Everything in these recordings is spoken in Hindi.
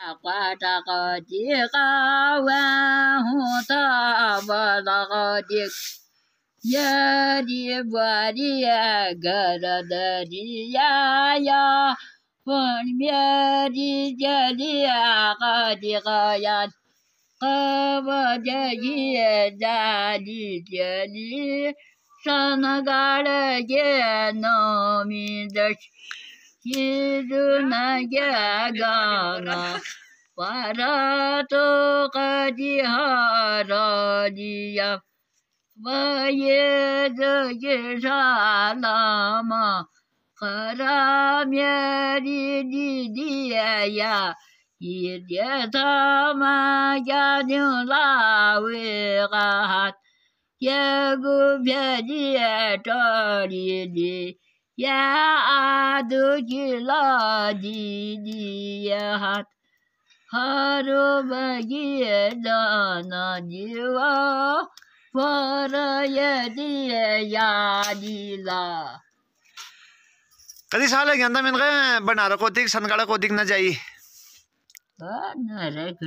قد قد قواه طاب لغدك يا ربالي قردني يا يا فالميري جلي قد يا قبضي داني جلي يا نومي دش 一路南下，干了；我拉着他的哈达子呀，我也着一串喇嘛，和他面的弟弟呀，一点他们家庭拉为哈，天空飘起一朵云。Yağdılar diniyahat Haruma yedana diva Para yediye yadila कति साल है गंदा मैंने कहा बनारा को दिख सनगाड़ा को दिखना चाहिए हाँ, नारे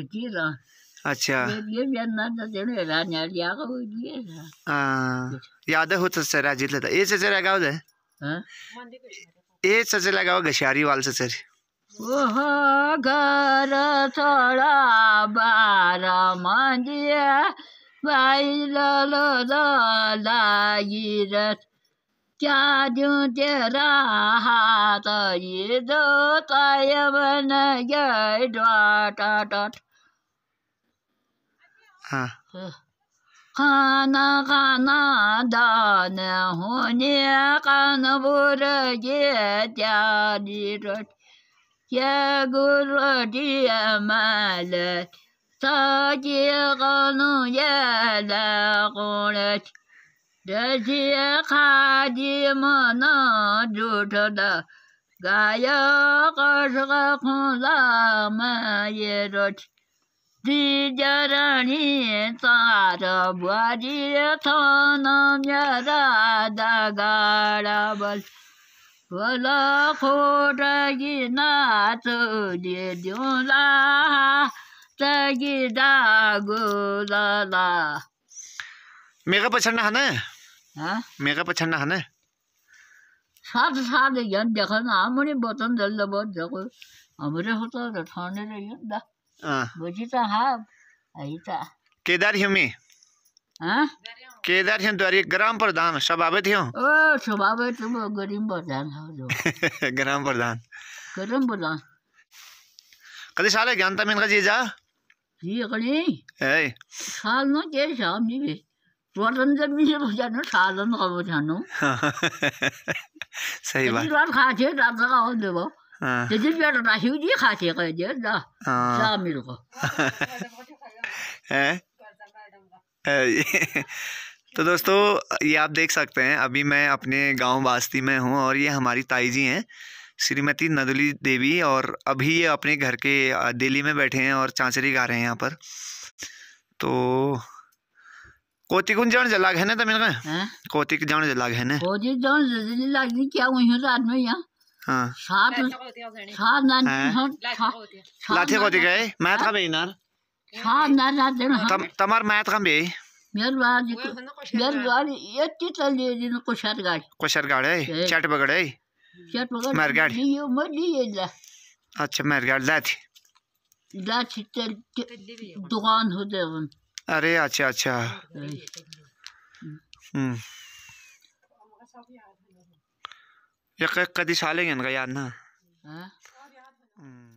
अच्छा ये ये तो ना हाँ, तो देने रा नारिया को दिए रा हां याद हो तो सर अजीत लेता ये से सर गाव दे हाँ? ए सचे लगा घसारी वाल सचे घर थोड़ा बारा मंदिया बाइल लागिर क्या दूँ तेरा हाथ ये दो तय बन गए डॉट हाँ, हाँ। Kana kana da ne hani kana bura ge ya di rot ye guru di amale sa ji ganu ye la gulet de ji ka di mana ju ta da ga ya Dijarani tara buari thana nyara dagara bal Vala khora gina tudi dyula tagi dagula la मेरा पछड़ना है ना हाँ मेरा पछड़ना है ना साथ साथ यार देखो ना हमारे बतन दल दबो देखो हमारे होता रठाने रही है ಬುಜಿತ ಹಾಬ್ ಐತ केदार ह्यूमी ¿Ah? केदार ह्यूम द्वारी ग्राम प्रधान सभापति हूँ ओ सभापति गरीब प्रधान हो जो ग्राम प्रधान गरीब प्रधान कदी साले ज्ञान तमिन का जीजा जी कदी ए साल नो के शाम जी भी जब भी हो जानो सालन का हो जानो सही बात रात खा रात का हो देबो तो दोस्तों ये आप देख सकते हैं अभी मैं अपने गांव बास्ती में हूँ और ये हमारी ताई जी हैं श्रीमती नदुली देवी और अभी ये अपने घर के दिल्ली में बैठे हैं और चाँचरी गा रहे हैं यहाँ पर तो कोतिक जान जलाग है ना तमिल का हाँ? कोतिक जान जलाग है ना कोतिक जान जलाग क्या हुई रात में यहाँ हाँ। लाठी को दिखाए मैथ का भी इनार हाँ नार लाठे तम तमार मैथ का भी मेरे बाद मेरे बाद ये तीतल दे दिन कोशर गाड़ कोशर गाड़ है चट बगड़ है चट बगड़ मेर गाड़ ये मर दिए ला अच्छा मेर गाड़ लाठी थी ला दुकान हो दे अरे अच्छा अच्छा हाँ। हम्म Pero kaya kadi saling yan kaya na. Ha? Hmm.